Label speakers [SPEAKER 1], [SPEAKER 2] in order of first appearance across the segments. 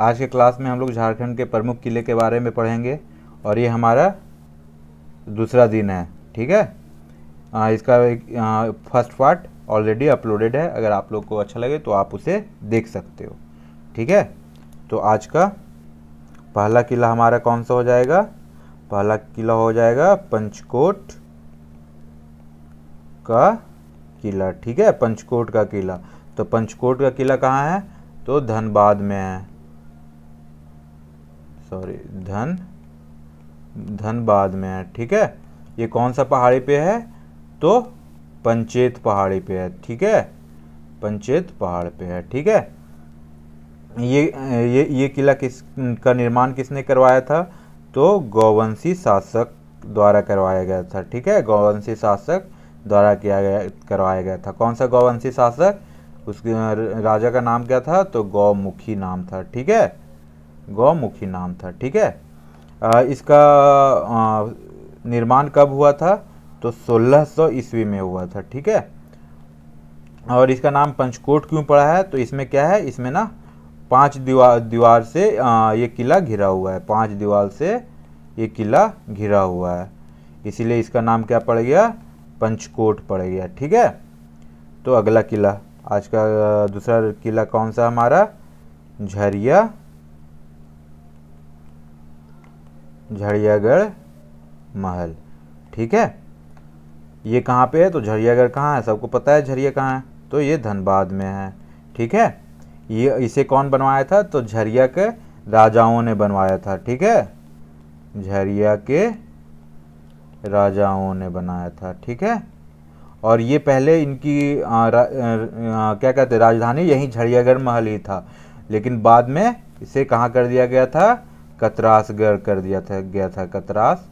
[SPEAKER 1] आज के क्लास में हम लोग झारखंड के प्रमुख किले के बारे में पढ़ेंगे और ये हमारा दूसरा दिन है ठीक है आ, इसका एक फर्स्ट पार्ट ऑलरेडी अपलोडेड है अगर आप लोग को अच्छा लगे तो आप उसे देख सकते हो ठीक है तो आज का पहला किला हमारा कौन सा हो जाएगा पहला किला हो जाएगा पंचकोट का किला ठीक है पंचकोट का किला तो पंचकोट का किला कहाँ है तो धनबाद में है सॉरी धन धन बाद में है ठीक है ये कौन सा पहाड़ी पे है तो पंचेत पहाड़ी पे है ठीक है पंचेत पहाड़ पे है ठीक है ये ये ये किला किस का निर्माण किसने करवाया था तो गौवंशी शासक द्वारा करवाया गया था ठीक है गौवंशी शासक द्वारा किया गया करवाया गया था कौन सा गौवंशी शासक उसके राजा का नाम क्या था तो गौमुखी नाम था ठीक है गौमुखी नाम था ठीक है इसका निर्माण कब हुआ था तो 1600 सौ ईस्वी में हुआ था ठीक है और इसका नाम पंचकोट क्यों पड़ा है तो इसमें क्या है इसमें ना पांच दीवार दीवार से ये किला घिरा हुआ है पांच दीवार से ये किला घिरा हुआ है इसीलिए इसका नाम क्या पड़ गया पंचकोट पड़ गया ठीक है तो अगला किला आज का दूसरा किला कौन सा हमारा झरिया झड़ियागढ़ महल ठीक है ये कहाँ पे है तो झरियागढ़ कहाँ है सबको पता है झरिया कहाँ है तो ये धनबाद में है ठीक है ये इसे कौन बनवाया था तो झरिया के राजाओं ने बनवाया था ठीक है झरिया के राजाओं ने बनाया था ठीक है और ये पहले इनकी आ, रा, आ, आ, क्या कहते राजधानी यहीं झरियागढ़ महल ही था लेकिन बाद में इसे कहाँ कर दिया गया था कतरासगढ़ कर दिया था गया था कतरास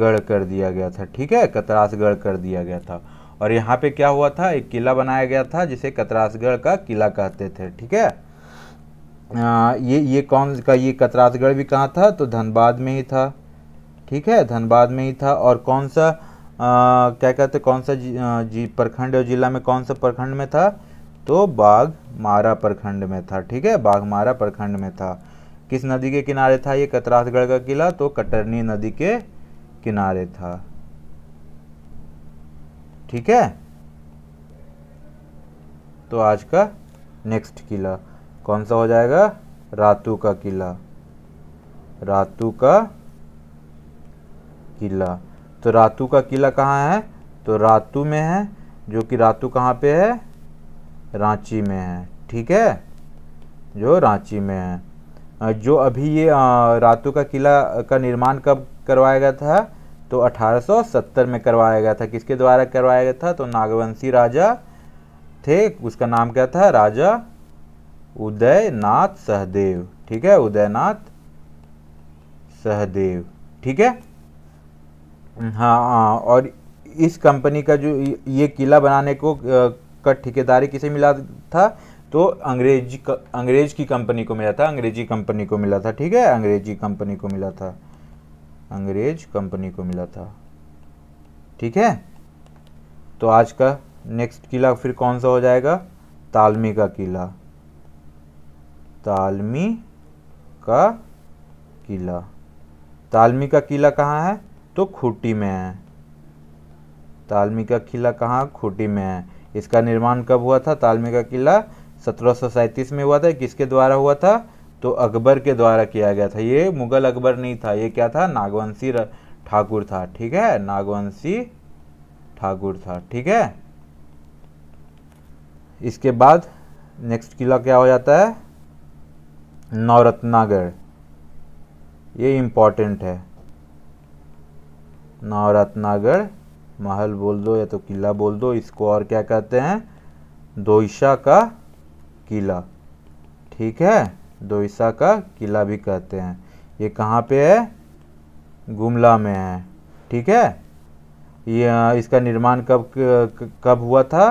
[SPEAKER 1] गढ़ कर दिया गया था ठीक है कतरासगढ़ कर दिया गया था और यहाँ पे क्या हुआ था एक किला बनाया गया था जिसे कतरासगढ़ का किला कहते थे ठीक है आ, ये ये कौन का ये कतरासगढ़ भी कहाँ था तो धनबाद में ही था ठीक है धनबाद में ही था और कौन सा आ, क्या कहते कौन सा जी, जी प्रखंड और जिला में कौन सा प्रखंड में था तो बाघ मारा प्रखंड में था ठीक है बाघ मारा प्रखंड में था किस नदी के किनारे था ये कतरासगढ़ का किला तो कटरनी नदी के किनारे था ठीक है तो आज का नेक्स्ट किला कौन सा हो जाएगा रातू का किला रातू का किला तो रातू का किला कहाँ है तो रातू में है जो कि रातू कहाँ पे है रांची में है ठीक है जो रांची में है जो अभी ये रातों का किला का निर्माण कब करवाया गया था तो 1870 में करवाया गया था किसके द्वारा करवाया गया था तो नागवंशी राजा थे उसका नाम क्या था राजा उदयनाथ सहदेव ठीक है उदयनाथ सहदेव ठीक है हाँ हाँ और इस कंपनी का जो ये किला बनाने को का ठेकेदारी किसे मिला था तो अंग्रेज अंग्रेज की कंपनी को मिला था अंग्रेजी कंपनी को मिला था ठीक है अंग्रेजी कंपनी को मिला था अंग्रेज कंपनी को मिला था ठीक है तो आज का नेक्स्ट किला फिर कौन सा हो जाएगा तालमी का किला तालमी का किला तालमी का किला कहाँ है तो खूटी में है तालमी का किला कहाँ खूटी में है इसका निर्माण कब हुआ था तालमी का किला सत्रह में हुआ था किसके द्वारा हुआ था तो अकबर के द्वारा किया गया था ये मुगल अकबर नहीं था ये क्या था नागवंशी ठाकुर था ठीक है नागवंशी ठाकुर था ठीक है इसके बाद नेक्स्ट किला क्या हो जाता है नवरत्नागढ़ ये इम्पोर्टेंट है नवरत्नागढ़ महल बोल दो या तो किला बोल दो इसको और क्या कहते हैं दोईशा का किला ठीक है दोईसा का किला भी कहते हैं ये कहाँ पे है गुमला में है ठीक है ये इसका निर्माण कब कब हुआ था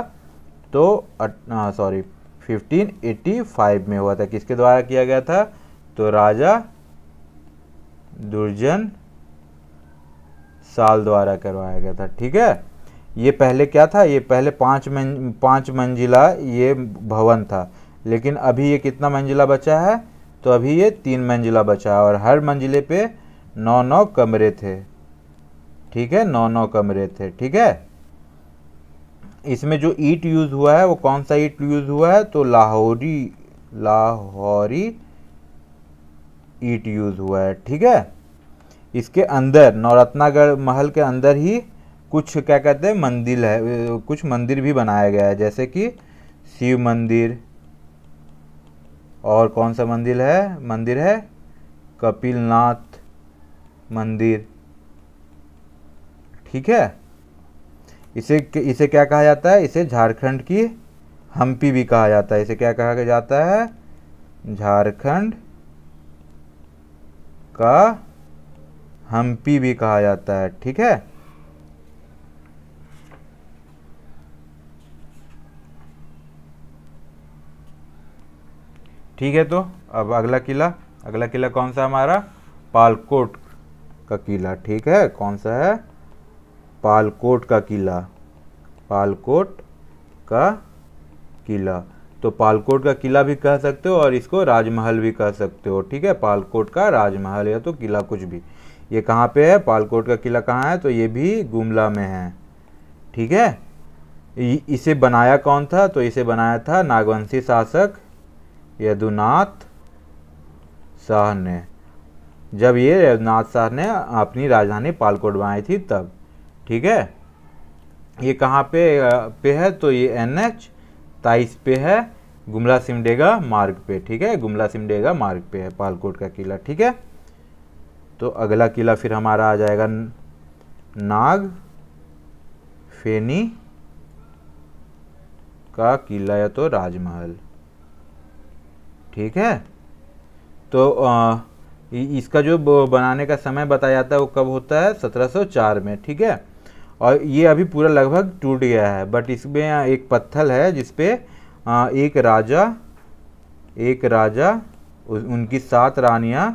[SPEAKER 1] तो सॉरी 1585 में हुआ था किसके द्वारा किया गया था तो राजा दुर्जन साल द्वारा करवाया गया था ठीक है ये पहले क्या था ये पहले पाँच मंज पाँच मंजिला ये भवन था लेकिन अभी ये कितना मंजिला बचा है तो अभी ये तीन मंजिला बचा है और हर मंजिले पे नौ नौ कमरे थे ठीक है नौ नौ कमरे थे ठीक है इसमें जो ईट यूज़ हुआ है वो कौन सा ईट यूज़ हुआ है तो लाहौरी लाहौरी ईट यूज़ हुआ है ठीक है इसके अंदर नवरत्नागढ़ महल के अंदर ही कुछ क्या कहते हैं मंदिर है कुछ मंदिर भी बनाया गया है जैसे कि शिव मंदिर और कौन सा मंदिर है मंदिर है कपिलनाथ मंदिर ठीक है इसे इसे क्या कहा जाता है इसे झारखंड की हम्पी भी कहा जाता है इसे क्या कहा जाता है झारखंड का हम्पी भी कहा जाता है ठीक है ठीक है तो अब अगला किला अगला किला कौन सा हमारा पालकोट का किला ठीक है कौन सा है पालकोट का किला पालकोट का किला तो पालकोट का किला भी कह सकते हो और इसको राजमहल भी कह सकते हो ठीक है पालकोट का राजमहल या तो किला कुछ भी ये कहाँ पे है पालकोट का किला कहाँ है तो ये भी गुमला में है ठीक है इसे बनाया कौन था तो इसे बनाया था नागवंशी शासक यदुनाथ शाह ने जब ये यदुनाथ शाह ने अपनी राजधानी पालकोट बनाई थी तब ठीक है ये कहाँ पे पे है तो ये एन एच ताइस पे है गुमला सिमडेगा मार्ग पे ठीक है गुमला सिमडेगा मार्ग पे है पालकोट का किला ठीक है तो अगला किला फिर हमारा आ जाएगा नाग फेनी का किला या तो राजमहल ठीक है तो आ, इसका जो बनाने का समय बताया जाता है वो कब होता है 1704 में ठीक है और ये अभी पूरा लगभग टूट गया है बट इसमें एक पत्थर है जिसपे एक राजा एक राजा उनकी सात रानियाँ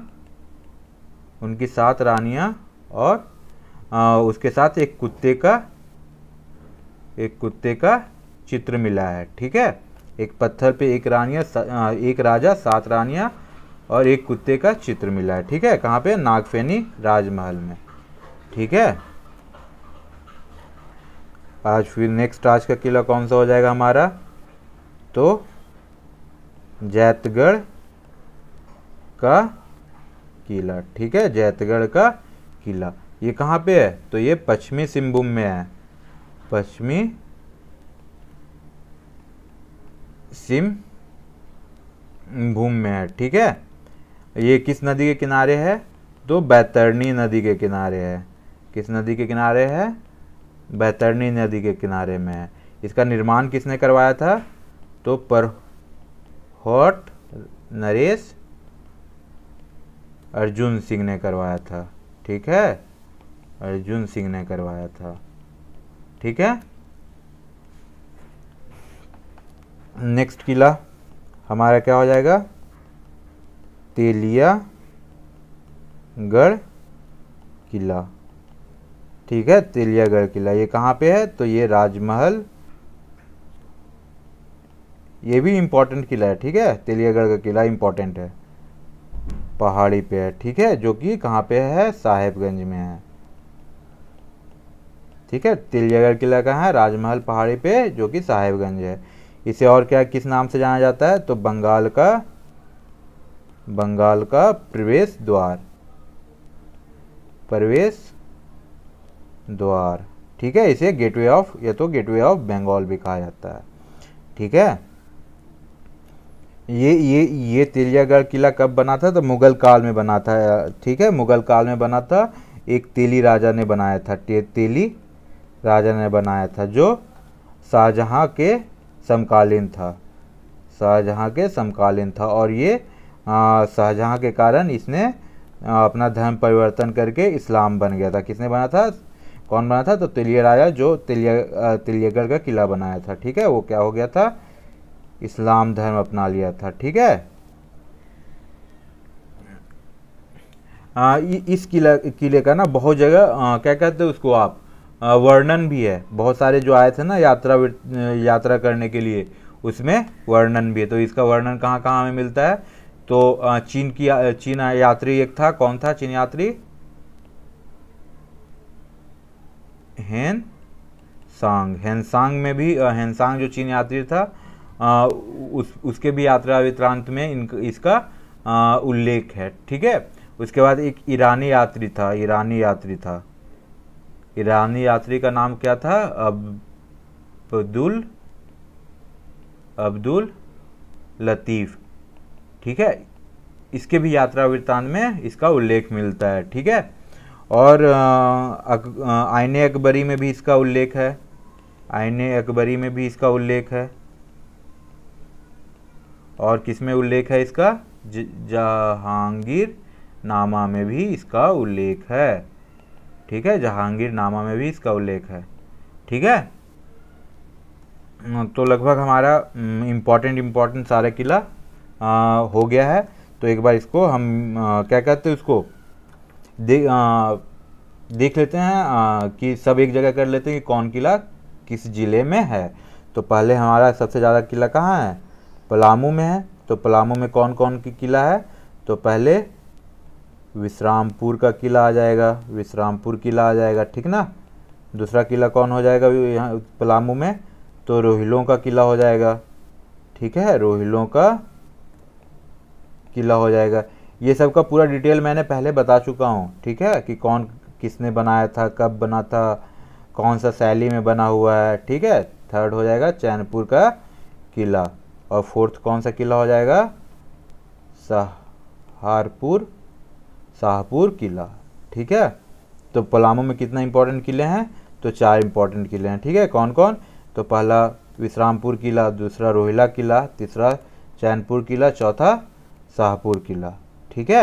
[SPEAKER 1] उनकी सात रानियाँ और आ, उसके साथ एक कुत्ते का एक कुत्ते का चित्र मिला है ठीक है एक पत्थर पे एक रानिया एक राजा सात रानियाँ और एक कुत्ते का चित्र मिला है ठीक है कहाँ पे नागफेनी राजमहल में ठीक है आज फिर नेक्स्ट आज का किला कौन सा हो जाएगा हमारा तो जैतगढ़ का किला ठीक है जैतगढ़ का किला ये कहाँ पे है तो ये पश्चिमी सिंहभूम में है पश्चिमी सिम भूम में है ठीक है ये किस नदी के किनारे है तो बैतरणी नदी के किनारे है किस नदी के किनारे है बैतरणी नदी के किनारे में है इसका निर्माण किसने करवाया था तो पर हॉट नरेश अर्जुन सिंह ने करवाया था ठीक है अर्जुन सिंह ने करवाया था ठीक है नेक्स्ट किला हमारा क्या हो जाएगा तेलिया गढ़ किला ठीक है तेलियागढ़ किला ये कहाँ पे है तो ये राजमहल ये भी इम्पोर्टेंट किला है ठीक है तेलियागढ़ का किला इम्पोर्टेंट है पहाड़ी पे है ठीक है जो कि कहाँ पे है साहेबगंज में है ठीक है तेलियागढ़ किला कहाँ है राजमहल पहाड़ी पे जो कि साहेबगंज है इसे और क्या किस नाम से जाना जाता है तो बंगाल का बंगाल का प्रवेश द्वार प्रवेश द्वार ठीक है इसे गेटवे ऑफ या तो गेटवे ऑफ बंगाल भी कहा जाता है ठीक है ये ये ये तेलियागढ़ किला कब बना था तो मुगल काल में बना था ठीक है मुगल काल में बना था एक तेली राजा ने बनाया था ते, तेली राजा ने बनाया था जो शाहजहां के समकालीन था शाहजहाँ के समकालीन था और ये शाहजहाँ के कारण इसने आ, अपना धर्म परिवर्तन करके इस्लाम बन गया था किसने बना था कौन बना था तो तिलिया राजा जो तिलिया तिलियागढ़ का किला बनाया था ठीक है वो क्या हो गया था इस्लाम धर्म अपना लिया था ठीक है आ, इस किला किले का ना बहुत जगह क्या कहते हैं उसको आप वर्णन भी है बहुत सारे जो आए थे ना यात्रा यात्रा करने के लिए उसमें वर्णन भी है तो इसका वर्णन कहाँ कहाँ हमें मिलता है तो चीन की चीन यात्री एक था कौन था चीन यात्री हेन सांग सांग में भी सांग जो चीन यात्री था आ, उस उसके भी यात्रा वितरांत में इन इसका उल्लेख है ठीक है उसके बाद एक ईरानी यात्री था ईरानी यात्री था ईरानी यात्री का नाम क्या था अब्दुल अब्दुल लतीफ़ ठीक है इसके भी यात्रा वृत्तांत में इसका उल्लेख मिलता है ठीक है और आयने अकबरी में भी इसका उल्लेख है आयने अकबरी में भी इसका उल्लेख है और किस में उल्लेख है इसका जहांगीर नामा में भी इसका उल्लेख है ठीक है जहांगीर नामा में भी इसका उल्लेख है ठीक है तो लगभग हमारा इम्पोर्टेंट इम्पोर्टेंट सारा किला आ, हो गया है तो एक बार इसको हम आ, क्या कहते हैं उसको दे, आ, देख लेते हैं आ, कि सब एक जगह कर लेते हैं कि कौन किला किस ज़िले में है तो पहले हमारा सबसे ज़्यादा किला कहाँ है पलामू में है तो पलामू में कौन कौन की किला है तो पहले विश्रामपुर का किला आ जाएगा विश्रामपुर किला आ जाएगा ठीक ना दूसरा किला कौन हो जाएगा यहाँ पलामू में तो रोहिलों का किला हो जाएगा ठीक है रोहिलों का किला हो जाएगा ये सब का पूरा डिटेल मैंने पहले बता चुका हूँ ठीक है कि कौन किसने बनाया था कब बना था कौन सा शैली में बना हुआ है ठीक है थर्ड हो जाएगा चैनपुर का किला और फोर्थ कौन सा किला हो जाएगा सहारपुर शाहपुर किला ठीक है तो पलामू में कितना इंपॉर्टेंट किले हैं तो चार इंपॉर्टेंट किले हैं ठीक है कौन कौन तो पहला विश्रामपुर किला दूसरा रोहिला किला तीसरा चैनपुर किला चौथा शाहपुर किला ठीक है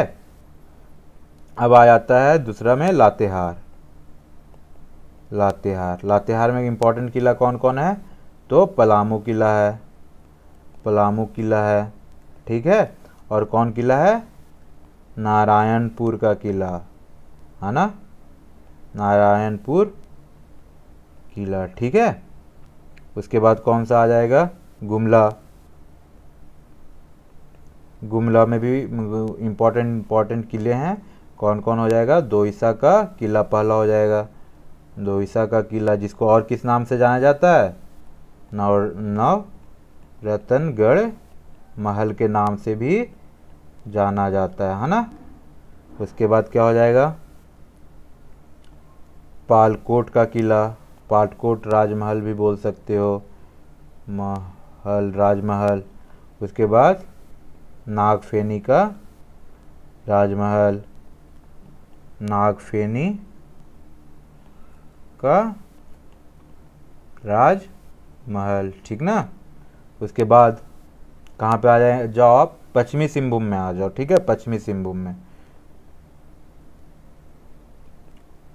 [SPEAKER 1] अब आ जाता है दूसरा में लातेहार लातेहार लातेहार में इंपॉर्टेंट किला कौन कौन है तो पलामू किला है पलामू किला है ठीक है और कौन किला है नारायणपुर का किला है ना नारायणपुर किला ठीक है उसके बाद कौन सा आ जाएगा गुमला गुमला में भी इम्पोर्टेंट इम्पोर्टेंट किले हैं कौन कौन हो जाएगा दोईसा का किला पहला हो जाएगा दोईसा का किला जिसको और किस नाम से जाना जाता है नव नव रतनगढ़ महल के नाम से भी जाना जाता है है ना उसके बाद क्या हो जाएगा पालकोट का किला पालकोट राजमहल भी बोल सकते हो महल राजमहल उसके बाद नागफेनी का राजमहल नागफेनी का राजमहल ठीक ना उसके बाद कहाँ पे आ जाए जाओ आप पश्चिमी सिंहभूम में आ जाओ ठीक है पश्चिमी सिंहभूम में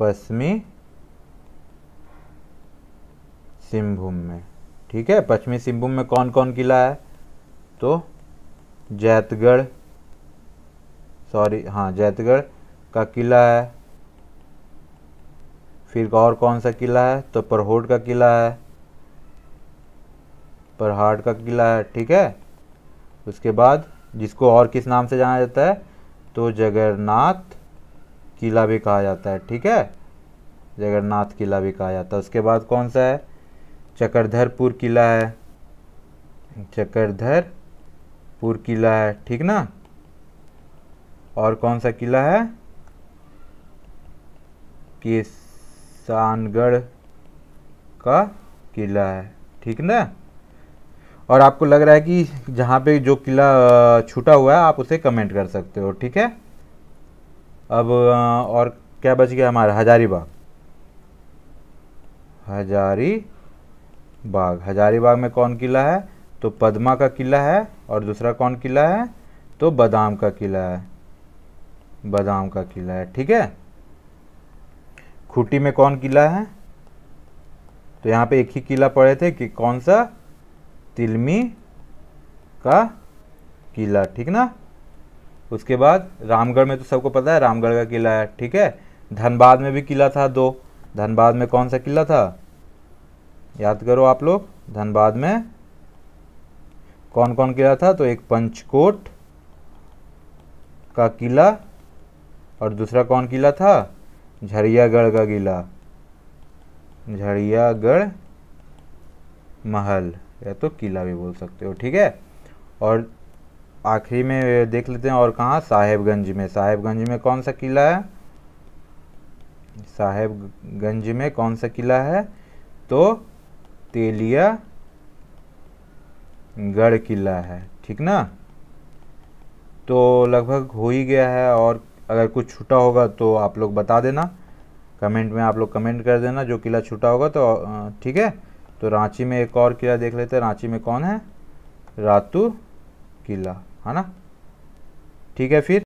[SPEAKER 1] पश्चिमी सिंहभूम में ठीक है पश्चिमी सिंहभूम में कौन कौन किला है तो जैतगढ़ सॉरी हाँ जैतगढ़ का किला है फिर और कौन सा किला है तो परहोट का किला है परहाट का किला है ठीक है उसके बाद जिसको और किस नाम से जाना जाता है तो जगन्नाथ किला भी कहा जाता है ठीक है जगन्नाथ किला भी कहा जाता है उसके बाद कौन सा है चकरधरपुर किला है चकरधरपुर किला है ठीक ना और कौन सा किला है किसानगढ़ का किला है ठीक ना और आपको लग रहा है कि जहाँ पे जो किला छूटा हुआ है आप उसे कमेंट कर सकते हो ठीक है अब और क्या बच गया हमारा हजारीबाग हजारी बाग हजारीबाग में कौन किला है तो पद्मा का किला है और दूसरा कौन किला है तो बादाम का किला है बादाम का किला है ठीक है खूटी में कौन किला है तो यहाँ पे एक ही किला पड़े थे कि कौन सा तिलमी का किला ठीक ना उसके बाद रामगढ़ में तो सबको पता है रामगढ़ का किला है ठीक है धनबाद में भी किला था दो धनबाद में कौन सा किला था याद करो आप लोग धनबाद में कौन कौन किला था तो एक पंचकोट का किला और दूसरा कौन किला था झरियागढ़ का किला झरियागढ़ महल या तो किला भी बोल सकते हो ठीक है और आखिरी में देख लेते हैं और कहाँ साहेबगंज में साहेबगंज में कौन सा किला है साहेबगंज में कौन सा किला है तो तेलिया गढ़ किला है ठीक ना तो लगभग हो ही गया है और अगर कुछ छूटा होगा तो आप लोग बता देना कमेंट में आप लोग कमेंट कर देना जो किला छूटा होगा तो ठीक है तो रांची में एक और किला देख लेते हैं रांची में कौन है रातू किला है ना ठीक है फिर